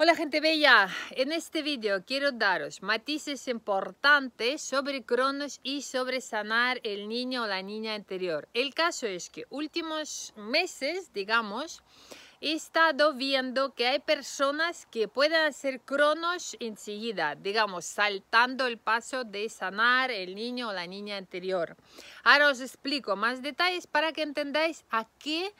Hola gente bella, en este vídeo quiero daros matices importantes sobre Cronos y sobre sanar el niño o la niña anterior. El caso es que últimos meses, digamos, he estado viendo que hay personas que pueden hacer Cronos enseguida, digamos, saltando el paso de sanar el niño o la niña anterior. Ahora os explico más detalles para que entendáis a qué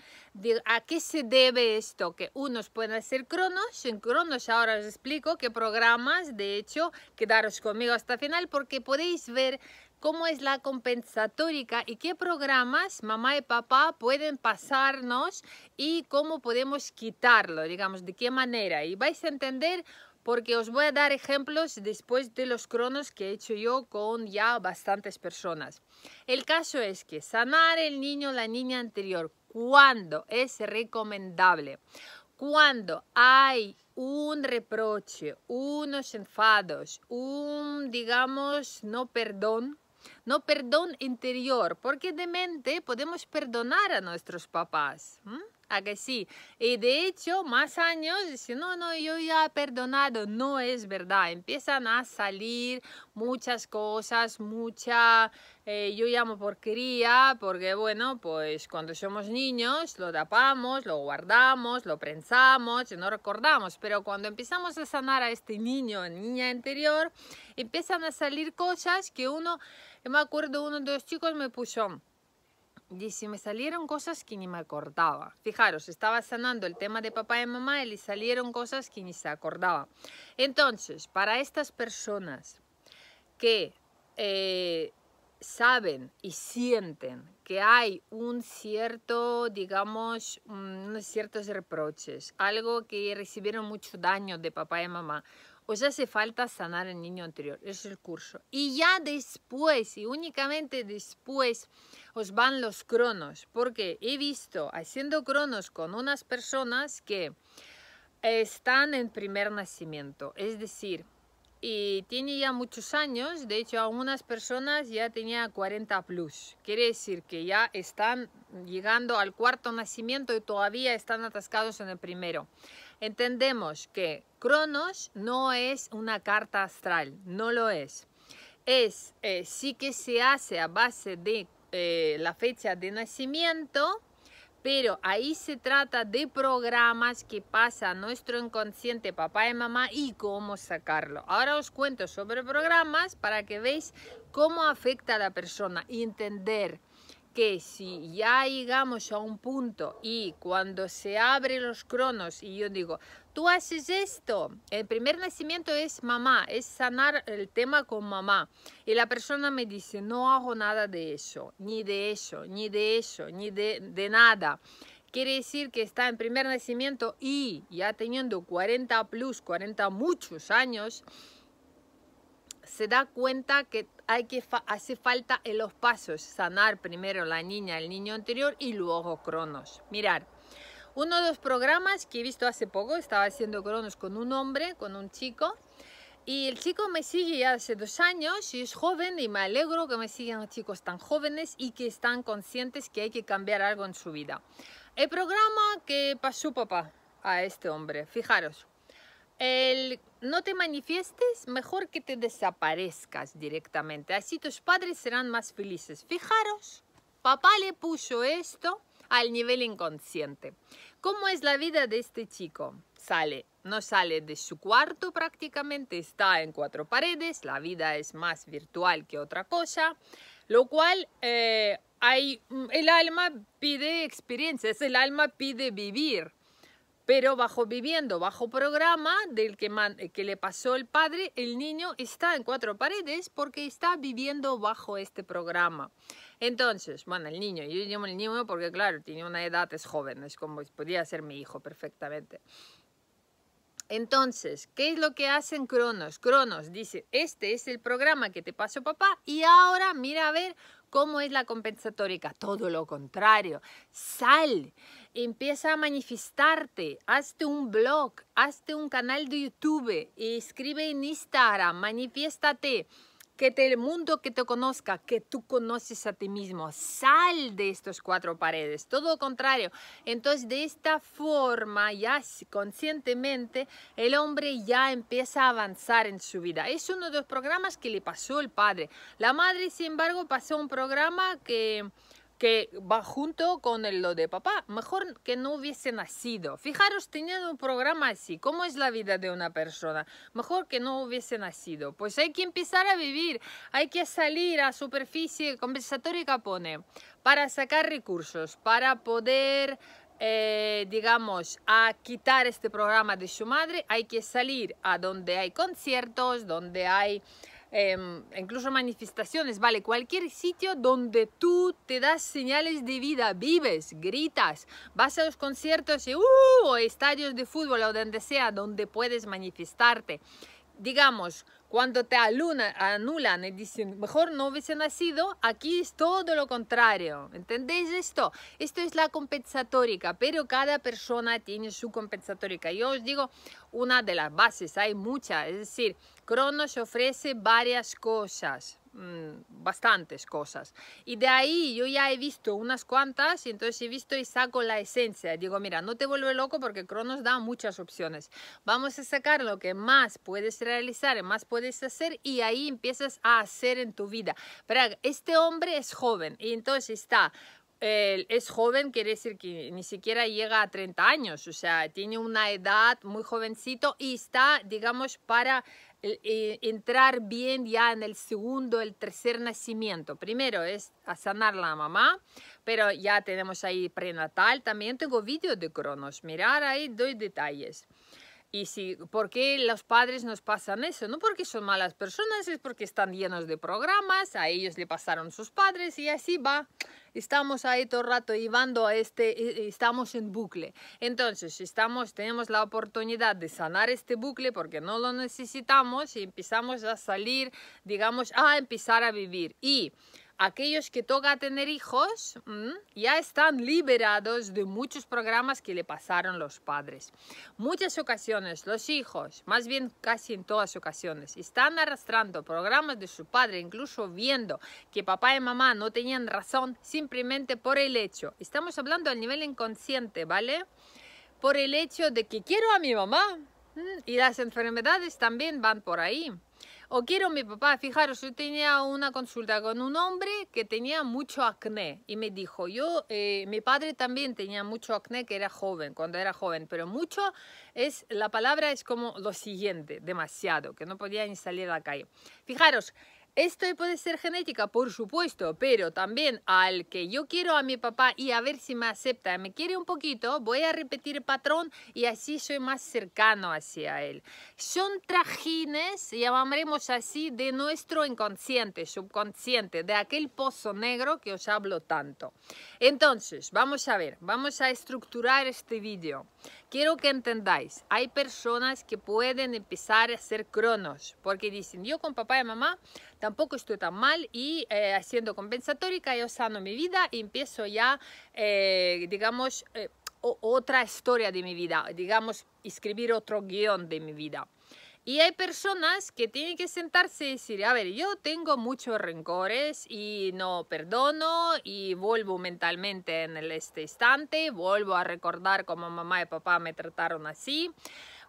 ¿A qué se debe esto? Que unos pueden ser cronos, en cronos ahora os explico qué programas, de hecho, quedaros conmigo hasta final porque podéis ver cómo es la compensatórica y qué programas mamá y papá pueden pasarnos y cómo podemos quitarlo, digamos, de qué manera. Y vais a entender porque os voy a dar ejemplos después de los cronos que he hecho yo con ya bastantes personas. El caso es que sanar el niño la niña anterior cuando es recomendable. Cuando hay un reproche, unos enfados, un, digamos, no perdón, no perdón interior, porque demente podemos perdonar a nuestros papás. A que sí. Y de hecho, más años dicen, no, no, yo ya he perdonado. No es verdad. Empiezan a salir muchas cosas, mucha, eh, yo llamo porquería, porque bueno, pues cuando somos niños lo tapamos, lo guardamos, lo pensamos, no recordamos. Pero cuando empezamos a sanar a este niño, niña anterior, empiezan a salir cosas que uno, me acuerdo uno de los chicos me puso, y si me salieron cosas que ni me acordaba. Fijaros, estaba sanando el tema de papá y mamá y le salieron cosas que ni se acordaba. Entonces, para estas personas que eh, saben y sienten que hay un cierto, digamos, mm, unos ciertos reproches, algo que recibieron mucho daño de papá y mamá, os pues, hace falta sanar el niño anterior, es el curso. Y ya después, y únicamente después, os van los cronos, porque he visto haciendo cronos con unas personas que están en primer nacimiento, es decir, y tiene ya muchos años, de hecho algunas personas ya tenía 40 plus, quiere decir que ya están llegando al cuarto nacimiento y todavía están atascados en el primero entendemos que Cronos no es una carta astral, no lo es. Es, eh, sí que se hace a base de eh, la fecha de nacimiento, pero ahí se trata de programas que pasa nuestro inconsciente papá y mamá y cómo sacarlo. Ahora os cuento sobre programas para que veáis cómo afecta a la persona y entender que si ya llegamos a un punto y cuando se abren los cronos y yo digo, tú haces esto, el primer nacimiento es mamá, es sanar el tema con mamá. Y la persona me dice, no hago nada de eso, ni de eso, ni de eso, ni de, de nada. Quiere decir que está en primer nacimiento y ya teniendo 40 plus, 40 muchos años, se da cuenta que hay que hace falta en los pasos sanar primero la niña, el niño anterior y luego Cronos. Mirar, uno de los programas que he visto hace poco, estaba haciendo Cronos con un hombre, con un chico, y el chico me sigue ya hace dos años y es joven y me alegro que me sigan chicos tan jóvenes y que están conscientes que hay que cambiar algo en su vida. El programa que pasó papá a este hombre, fijaros, el no te manifiestes, mejor que te desaparezcas directamente. Así tus padres serán más felices. Fijaros, papá le puso esto al nivel inconsciente. ¿Cómo es la vida de este chico? Sale, no sale de su cuarto prácticamente, está en cuatro paredes, la vida es más virtual que otra cosa, lo cual eh, hay, mm, el alma pide experiencias, el alma pide vivir pero bajo viviendo, bajo programa del que, eh, que le pasó el padre, el niño está en cuatro paredes porque está viviendo bajo este programa. Entonces, bueno, el niño, yo llamo el niño porque claro, tiene una edad, es joven, es como podría ser mi hijo perfectamente. Entonces, ¿qué es lo que hacen Cronos? Cronos dice, este es el programa que te pasó papá y ahora mira a ver ¿Cómo es la compensatoria. Todo lo contrario. Sal, empieza a manifestarte, hazte un blog, hazte un canal de YouTube, escribe en Instagram, manifiéstate que el mundo que te conozca, que tú conoces a ti mismo. Sal de estos cuatro paredes, todo lo contrario. Entonces, de esta forma, ya conscientemente, el hombre ya empieza a avanzar en su vida. Es uno de los programas que le pasó el padre. La madre, sin embargo, pasó un programa que que va junto con el, lo de papá, mejor que no hubiese nacido. Fijaros, teniendo un programa así, ¿cómo es la vida de una persona? Mejor que no hubiese nacido. Pues hay que empezar a vivir, hay que salir a superficie compensatoria pone para sacar recursos, para poder eh, digamos, a quitar este programa de su madre, hay que salir a donde hay conciertos, donde hay Em, incluso manifestaciones, ¿vale? Cualquier sitio donde tú te das señales de vida, vives, gritas, vas a los conciertos y, uh, o estadios de fútbol o donde sea, donde puedes manifestarte. Digamos, cuando te anulan y dicen, mejor no hubiese nacido, aquí es todo lo contrario. ¿Entendéis esto? Esto es la compensatoria, pero cada persona tiene su compensatoria. Yo os digo una de las bases, hay muchas. Es decir, Cronos ofrece varias cosas. Mm, bastantes cosas. Y de ahí yo ya he visto unas cuantas y entonces he visto y saco la esencia. Digo, mira, no te vuelve loco porque Cronos da muchas opciones. Vamos a sacar lo que más puedes realizar, más puedes hacer y ahí empiezas a hacer en tu vida. Pero este hombre es joven y entonces está es joven, quiere decir que ni siquiera llega a 30 años, o sea, tiene una edad muy jovencito y está, digamos, para eh, entrar bien ya en el segundo, el tercer nacimiento. Primero es a sanar la mamá, pero ya tenemos ahí prenatal. También tengo vídeo de cronos. Mirar ahí dos detalles. Y si, ¿por qué los padres nos pasan eso? No porque son malas personas, es porque están llenos de programas, a ellos le pasaron sus padres y así va. Estamos ahí todo el rato llevando a este, e, e, estamos en bucle. Entonces, estamos, tenemos la oportunidad de sanar este bucle porque no lo necesitamos y empezamos a salir, digamos, a empezar a vivir. Y aquellos que toca tener hijos mm, ya están liberados de muchos programas que le pasaron los padres. Muchas ocasiones los hijos, más bien casi en todas ocasiones, están arrastrando programas de su padre, incluso viendo que papá y mamá no tenían razón simplemente por el hecho. Estamos hablando a nivel inconsciente, ¿vale? Por el hecho de que quiero a mi mamá. Mm, y las enfermedades también van por ahí. O quiero mi papá, fijaros, yo tenía una consulta con un hombre que tenía mucho acné y me dijo, yo, eh, mi padre también tenía mucho acné que era joven, cuando era joven, pero mucho es, la palabra es como lo siguiente, demasiado, que no podía ni salir a la calle. Fijaros, esto puede ser genética, por supuesto, pero también al que yo quiero a mi papá y a ver si me acepta, me quiere un poquito, voy a repetir patrón y así soy más cercano hacia él. Son trajines, llamaremos así, de nuestro inconsciente, subconsciente, de aquel pozo negro que os hablo tanto. Entonces, vamos a ver, vamos a estructurar este vídeo. Quiero que entendáis, hay personas que pueden empezar a ser cronos, porque dicen, yo con papá y mamá tampoco estoy tan mal y eh, haciendo compensatoria yo sano mi vida y empiezo ya, eh, digamos, eh, otra historia de mi vida, digamos, escribir otro guión de mi vida. Y hay personas que tienen que sentarse y decir, a ver, yo tengo muchos rencores y no perdono y vuelvo mentalmente en este instante, vuelvo a recordar cómo mamá y papá me trataron así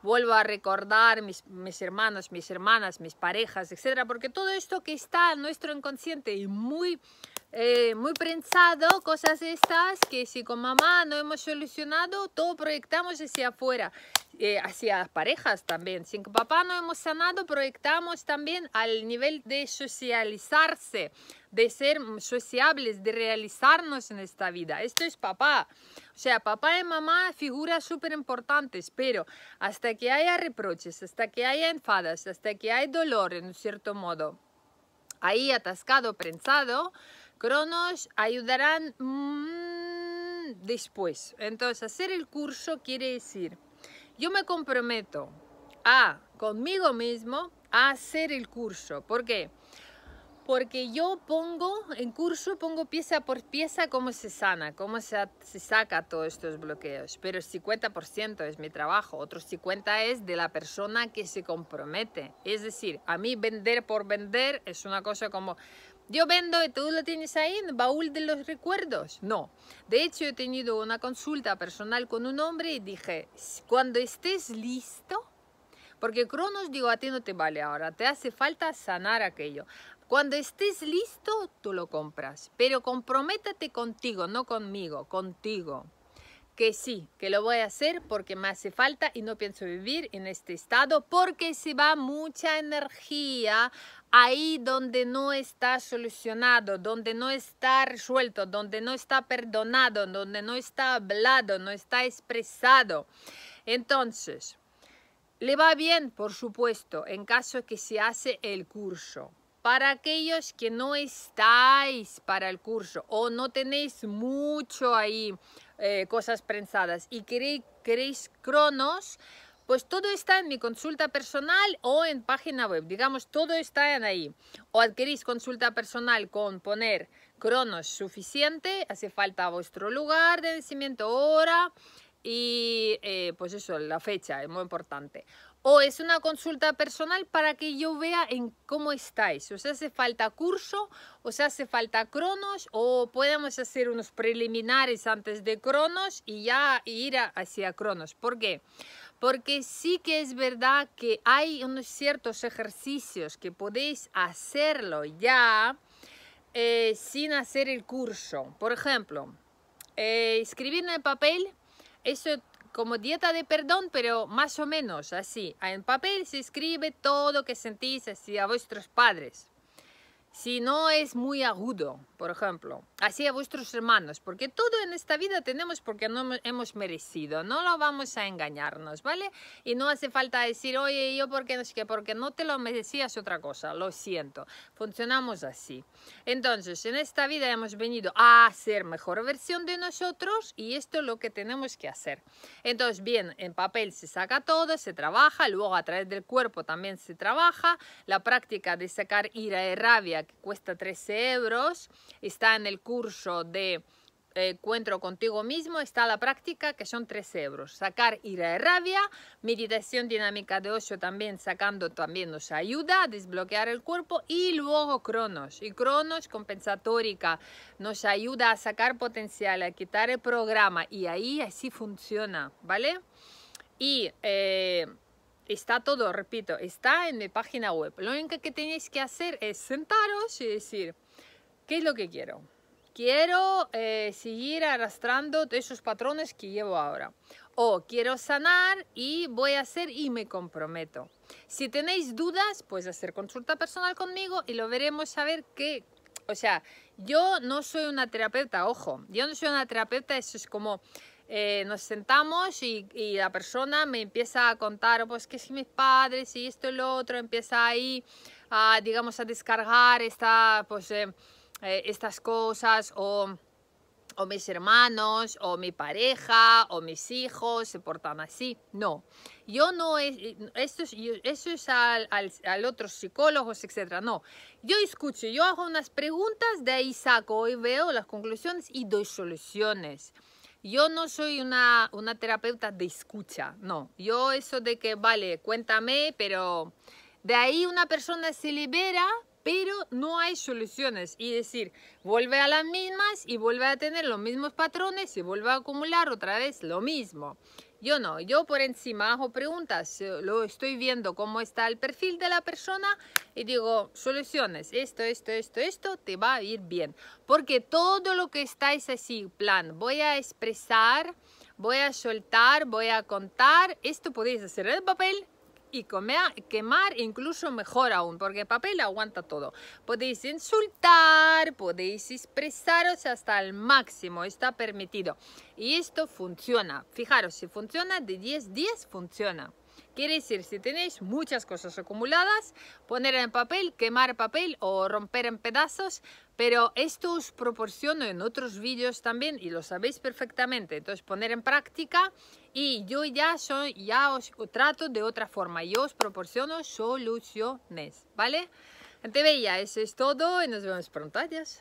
vuelvo a recordar mis, hermanos, mis hermanas, mis parejas, etcétera, porque todo esto que está en nuestro inconsciente y muy eh, muy prensado, cosas estas que si con mamá no hemos solucionado, todo proyectamos hacia afuera, eh, hacia las parejas también. Si con papá no hemos sanado, proyectamos también al nivel de socializarse, de ser sociables, de realizarnos en esta vida. Esto es papá. O sea, papá y mamá figuras súper importantes, pero hasta que haya reproches, hasta que haya enfadas, hasta que haya dolor en cierto modo, ahí atascado, prensado, cronos ayudarán mm, después. Entonces, hacer el curso quiere decir, yo me comprometo a, conmigo mismo, a hacer el curso. ¿Por qué? Porque yo pongo, en curso pongo pieza por pieza cómo se sana, cómo se, se saca todos estos bloqueos. Pero el 50% es mi trabajo, otro 50% es de la persona que se compromete. Es decir, a mí vender por vender es una cosa como yo vendo, tú lo tienes ahí en baúl de los recuerdos. No. De hecho, he tenido una consulta personal con un hombre y dije, cuando estés listo, porque Cronos digo, a ti no te vale ahora, te hace falta sanar aquello. Cuando estés listo, tú lo compras, pero comprométate contigo, no conmigo, contigo. Que sí, que lo voy a hacer porque me hace falta y no pienso vivir en este estado porque se va mucha energía ahí donde no está solucionado, donde no está resuelto, donde no está perdonado, donde no está hablado, no está expresado. Entonces, le va bien, por supuesto, en caso que se hace el curso. Para aquellos que no estáis para el curso o no tenéis mucho ahí eh, cosas prensadas y queréis, queréis cronos, pues todo está en mi consulta personal o en página web. Digamos, todo está en ahí. O adquirís consulta personal con poner cronos suficiente, hace falta vuestro lugar de nacimiento, hora y eh, pues eso, la fecha, es muy importante. O es una consulta personal para que yo vea en cómo estáis. Os hace falta curso, os hace falta cronos o podemos hacer unos preliminares antes de cronos y ya ir hacia cronos. ¿Por qué? porque sí que es verdad que hay unos ciertos ejercicios que podéis hacerlo ya eh, sin hacer el curso. Por ejemplo, eh, escribir en el papel, eso como dieta de perdón, pero más o menos así. En papel se escribe todo lo que sentís a vuestros padres si no es muy agudo, por ejemplo, así a vuestros hermanos, porque todo en esta vida tenemos porque no hemos merecido, no lo vamos a engañarnos, ¿vale? Y no hace falta decir, oye, yo porque no porque no te lo merecías otra cosa, lo siento, funcionamos así. Entonces, en esta vida hemos venido a ser mejor versión de nosotros y esto es lo que tenemos que hacer. Entonces, bien, en papel se saca todo, se trabaja, luego a través del cuerpo también se trabaja, la práctica de sacar ira y rabia cuesta 13 euros, está en el curso de eh, encuentro contigo mismo, está la práctica que son 3 euros. Sacar ira y rabia, meditación dinámica de 8 también sacando también nos ayuda a desbloquear el cuerpo y luego cronos. Y cronos compensatórica nos ayuda a sacar potencial, a quitar el programa y ahí así funciona, ¿vale? Y... Eh, está todo, repito, está en mi página web. Lo único que tenéis que hacer es sentaros y decir, ¿qué es lo que quiero? Quiero eh, seguir arrastrando esos patrones que llevo ahora. O quiero sanar y voy a hacer y me comprometo. Si tenéis dudas, pues hacer consulta personal conmigo y lo veremos a ver qué. O sea, yo no soy una terapeuta, ojo, yo no soy una terapeuta, eso es como eh, nos sentamos y, la persona me empieza a contar, pues que si mis padres y esto y lo otro, empieza ahí a, digamos, a descargar esta, pues, eh, eh, estas cosas o mis hermanos, o mi pareja, o mis hijos se portan así. No, yo no, eso es, eso es al, al, otros psicólogos, etcétera. No, yo escucho, yo hago unas preguntas, de ahí saco y veo las conclusiones y doy soluciones. Yo no soy una, una terapeuta de escucha, no. Yo eso de que, vale, cuéntame, pero de ahí una persona se libera, pero no hay soluciones. Y decir, vuelve a las mismas y vuelve a tener los mismos patrones y vuelve a acumular otra vez lo mismo. Yo no, yo por encima hago preguntas, lo estoy viendo cómo está el perfil de la persona y digo, soluciones, esto, esto, esto, esto, te va a ir bien. Porque todo lo que estáis así, plan, voy a expresar, voy a soltar, voy a contar, esto podéis hacer en el papel y comer, quemar incluso mejor aún, porque el papel aguanta todo. Podéis insultar, podéis expresaros hasta el máximo, está permitido. Y esto funciona. Fijaros, si funciona de 10, 10 funciona. Quiere decir, si tenéis muchas cosas acumuladas, poner en papel, quemar papel o romper en pedazos, pero esto os proporciono en otros vídeos también y lo sabéis perfectamente. Entonces, poner en práctica y yo ya, son ya os trato de otra forma, yo os proporciono soluciones, ¿vale? Gente bella, eso es todo y nos vemos pronto. Adiós.